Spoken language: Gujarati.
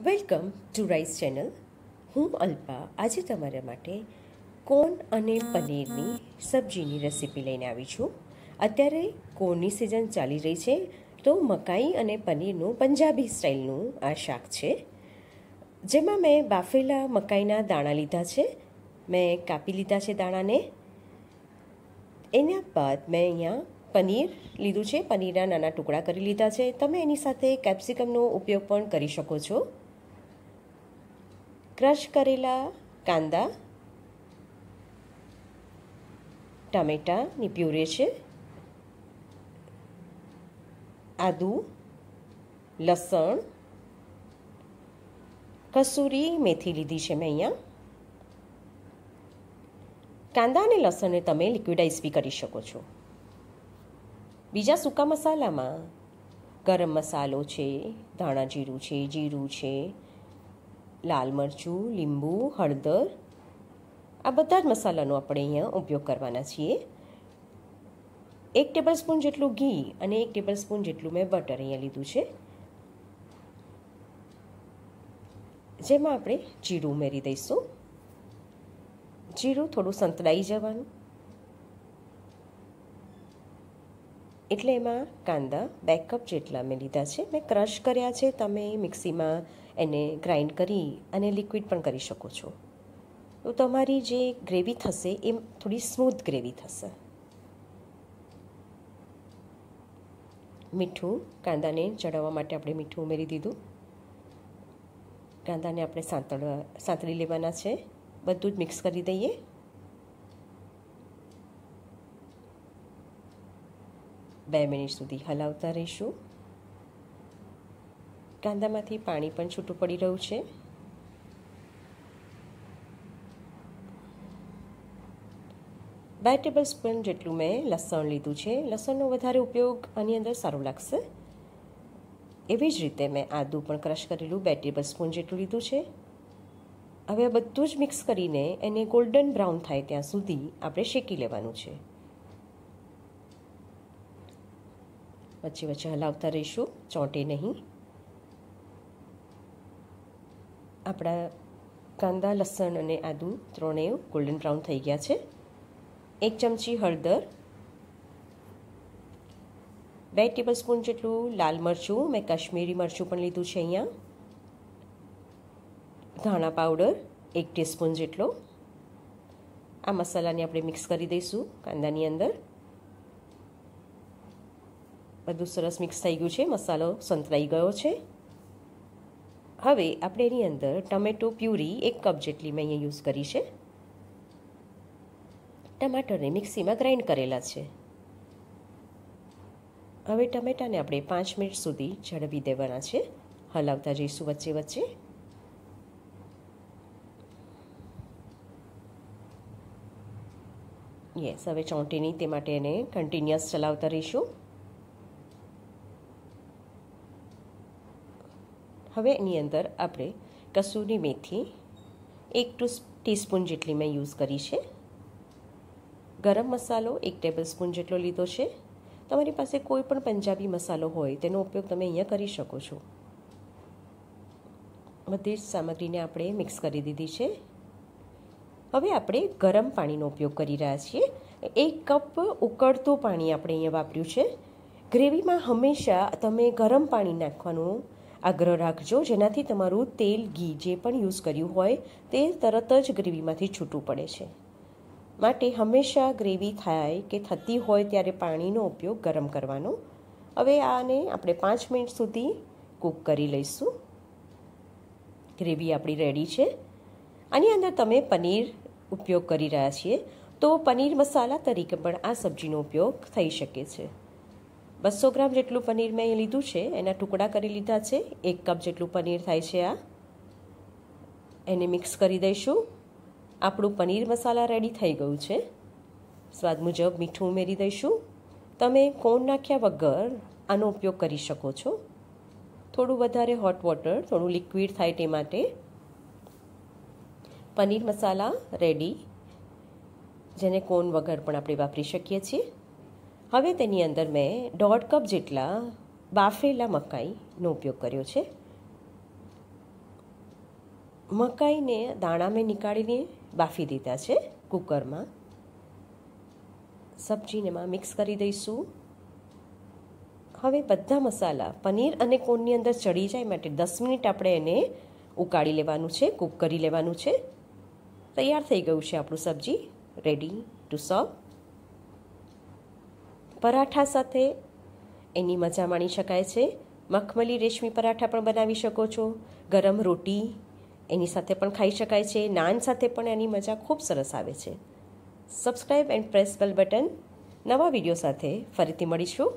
વેલકમ ટુ રાઈસ ચેનલ હું અલ્પા આજે તમારા માટે કોન અને પનીરની સબ્જીની રેસીપી લઈને આવી છું અત્યારે કોનની સિઝન ચાલી રહી છે તો મકાઈ અને પનીરનું પંજાબી સ્ટાઇલનું આ શાક છે જેમાં મેં બાફેલા મકાઈના દાણા લીધા છે મેં કાપી લીધા છે દાણાને એના બાદ મેં અહીંયા પનીર લીધું છે પનીરના નાના ટુકડા કરી લીધા છે તમે એની સાથે કેપ્સિકમનો ઉપયોગ પણ કરી શકો છો ક્રશ કરેલા કાંદા ટમેટાની પ્યુરે છે આદુ લસણ કસૂરી મેથી લીધી છે મેં અહીંયા કાંદા અને લસણને તમે લિક્વિડાઇઝ બી કરી શકો છો બીજા સૂકા મસાલામાં ગરમ મસાલો છે ધાણા જીરું છે જીરું છે લાલ મરચું લીંબુ હળદર આ બધા જ મસાલાનો આપણે અહીંયા ઉપયોગ કરવાના છીએ એક સ્પૂન જેટલું ઘી અને એક સ્પૂન જેટલું મેં બટર અહીંયા લીધું છે જેમાં આપણે જીરું ઉમેરી દઈશું જીરું થોડું સંતળાઈ જવાનું એટલે એમાં કાંદા બે કપ જેટલા મેં લીધા છે મેં ક્રશ કર્યા છે તમે મિક્સીમાં એને ગ્રાઇન્ડ કરી અને લિક્વિડ પણ કરી શકો છો તો તમારી જે ગ્રેવી થશે એ થોડી સ્મૂથ ગ્રેવી થશે મીઠું કાંદાને ચડાવવા માટે આપણે મીઠું ઉમેરી દીધું કાંદાને આપણે સાંતળવા સાંતળી લેવાના છે બધું જ મિક્સ કરી દઈએ બે મિનિટ સુધી હલાવતા રહીશું કાંદામાંથી પાણી પણ છૂટું પડી રહ્યું છે બે ટેબલ સ્પૂન જેટલું મેં લસણ લીધું છે લસણનો વધારે ઉપયોગ આની અંદર સારો લાગશે એવી જ રીતે મેં આદું પણ ક્રશ કરેલું બે ટેબલ સ્પૂન જેટલું લીધું છે હવે આ બધું જ મિક્સ કરીને એને ગોલ્ડન બ્રાઉન થાય ત્યાં સુધી આપણે શેકી લેવાનું છે વચ્ચે વચ્ચે હલાવતા રહીશું ચોંટે નહીં આપણા કાંદા લસણ અને આદુ ત્રણેય ગોલ્ડન બ્રાઉન થઈ ગયા છે એક ચમચી હળદર બે ટેબલ સ્પૂન જેટલું લાલ મરચું મેં કાશ્મીરી મરચું પણ લીધું છે અહીંયા ધાણા પાવડર એક ટીસ્પૂન જેટલો આ મસાલાને આપણે મિક્સ કરી દઈશું કાંદાની અંદર બધું સરસ મિક્સ થઈ ગયું છે મસાલો સંતરાઈ ગયો છે હવે આપણે એની અંદર ટમેટો પ્યુરી એક કપ જેટલી મેં અહીંયા યુઝ કરી છે ટમાટરને મિક્સીમાં ગ્રાઇન્ડ કરેલા છે હવે ટમેટાને આપણે પાંચ મિનિટ સુધી ઝડપી દેવાના છે હલાવતા જઈશું વચ્ચે વચ્ચે યસ હવે ચોંટીની તે માટે એને કન્ટિન્યુઅસ ચલાવતા રહીશું હવે એની અંદર આપણે કસૂરી મેથી એક ટુ ટીસ્પૂન જેટલી મેં યુઝ કરી છે ગરમ મસાલો એક ટેબલસ્પૂન જેટલો લીધો છે તમારી પાસે કોઈ પણ પંજાબી મસાલો હોય તેનો ઉપયોગ તમે અહીંયા કરી શકો છો બધી જ સામગ્રીને આપણે મિક્સ કરી દીધી છે હવે આપણે ગરમ પાણીનો ઉપયોગ કરી રહ્યા છીએ એક કપ ઉકળતું પાણી આપણે અહીંયા વાપર્યું છે ગ્રેવીમાં હંમેશા તમે ગરમ પાણી નાખવાનું આગ્રહ રાખજો જેનાથી તમારું તેલ ઘી જે પણ યુઝ કર્યું હોય તે તરત જ ગ્રેવીમાંથી છૂટું પડે છે માટે હંમેશા ગ્રેવી થાય કે થતી હોય ત્યારે પાણીનો ઉપયોગ ગરમ કરવાનો હવે આને આપણે પાંચ મિનિટ સુધી કૂક કરી લઈશું ગ્રેવી આપણી રેડી છે આની અંદર તમે પનીર ઉપયોગ કરી રહ્યા છીએ તો પનીર મસાલા તરીકે પણ આ સબ્જીનો ઉપયોગ થઈ શકે છે બસો ગ્રામ જેટલું પનીર મેં લીધું છે એના ટુકડા કરી લીધા છે એક કપ જેટલું પનીર થાય છે આ એને મિક્સ કરી દઈશું આપણું પનીર મસાલા રેડી થઈ ગયું છે સ્વાદ મુજબ મીઠું ઉમેરી દઈશું તમે કોણ નાખ્યા વગર આનો ઉપયોગ કરી શકો છો થોડું વધારે હોટ વોટર થોડું લિક્વિડ થાય તે માટે પનીર મસાલા રેડી જેને કોન વગર પણ આપણે વાપરી શકીએ છીએ હવે તેની અંદર મેં દોઢ કપ જેટલા બાફેલા મકાઈનો ઉપયોગ કર્યો છે મકાઈને દાણા મેં નીકાળીને બાફી દીધા છે કુકરમાં સબ્જીને એમાં મિક્સ કરી દઈશું હવે બધા મસાલા પનીર અને કોનની અંદર ચડી જાય માટે દસ મિનિટ આપણે એને ઉકાળી લેવાનું છે કૂક કરી લેવાનું છે તૈયાર થઈ ગયું છે આપણું સબ્જી રેડી ટુ સર્વ પરાઠા સાથે એની મજા માણી શકાય છે મખમલી રેશમી પરાઠા પણ બનાવી શકો છો ગરમ રોટી એની સાથે પણ ખાઈ શકાય છે નાન સાથે પણ એની મજા ખૂબ સરસ આવે છે subscribe and press bell button નવા વિડીયો સાથે ફરીથી મળીશું